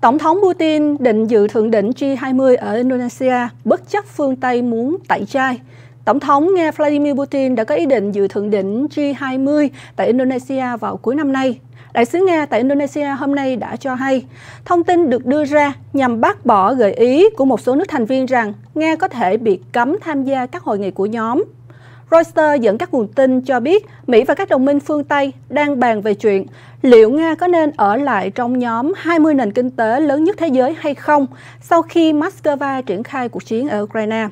Tổng thống Putin định dự thượng đỉnh G20 ở Indonesia bất chấp phương Tây muốn tẩy chay. Tổng thống nghe Vladimir Putin đã có ý định dự thượng đỉnh G20 tại Indonesia vào cuối năm nay. Đại sứ Nga tại Indonesia hôm nay đã cho hay, thông tin được đưa ra nhằm bác bỏ gợi ý của một số nước thành viên rằng Nga có thể bị cấm tham gia các hội nghị của nhóm Reuters dẫn các nguồn tin cho biết Mỹ và các đồng minh phương Tây đang bàn về chuyện liệu Nga có nên ở lại trong nhóm 20 nền kinh tế lớn nhất thế giới hay không sau khi Moscow triển khai cuộc chiến ở Ukraine.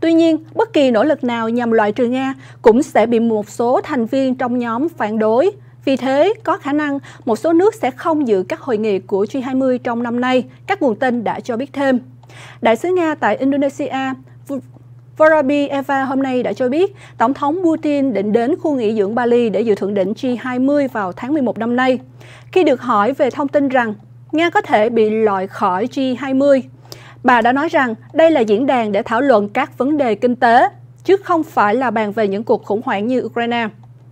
Tuy nhiên, bất kỳ nỗ lực nào nhằm loại trừ Nga cũng sẽ bị một số thành viên trong nhóm phản đối. Vì thế, có khả năng một số nước sẽ không dự các hội nghị của G20 trong năm nay, các nguồn tin đã cho biết thêm. Đại sứ Nga tại Indonesia Vorabi Eva hôm nay đã cho biết Tổng thống Putin định đến khu nghỉ dưỡng Bali để dự thượng đỉnh G20 vào tháng 11 năm nay. Khi được hỏi về thông tin rằng Nga có thể bị loại khỏi G20, bà đã nói rằng đây là diễn đàn để thảo luận các vấn đề kinh tế, chứ không phải là bàn về những cuộc khủng hoảng như Ukraine.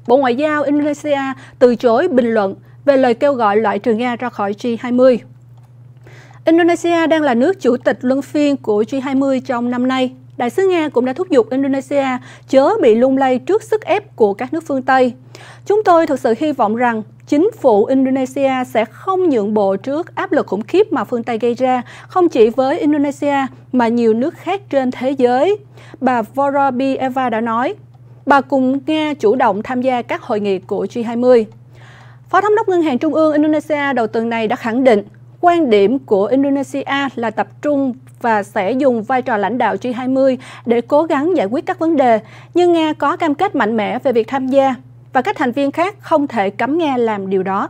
Bộ Ngoại giao Indonesia từ chối bình luận về lời kêu gọi loại trừ Nga ra khỏi G20. Indonesia đang là nước chủ tịch luân phiên của G20 trong năm nay. Đại sứ Nga cũng đã thúc giục Indonesia chớ bị lung lay trước sức ép của các nước phương Tây. Chúng tôi thực sự hy vọng rằng chính phủ Indonesia sẽ không nhượng bộ trước áp lực khủng khiếp mà phương Tây gây ra, không chỉ với Indonesia mà nhiều nước khác trên thế giới. Bà Eva đã nói, bà cùng Nga chủ động tham gia các hội nghị của G20. Phó Thống đốc Ngân hàng Trung ương Indonesia đầu tuần này đã khẳng định quan điểm của Indonesia là tập trung và sẽ dùng vai trò lãnh đạo G20 để cố gắng giải quyết các vấn đề, nhưng Nga có cam kết mạnh mẽ về việc tham gia và các thành viên khác không thể cấm Nga làm điều đó.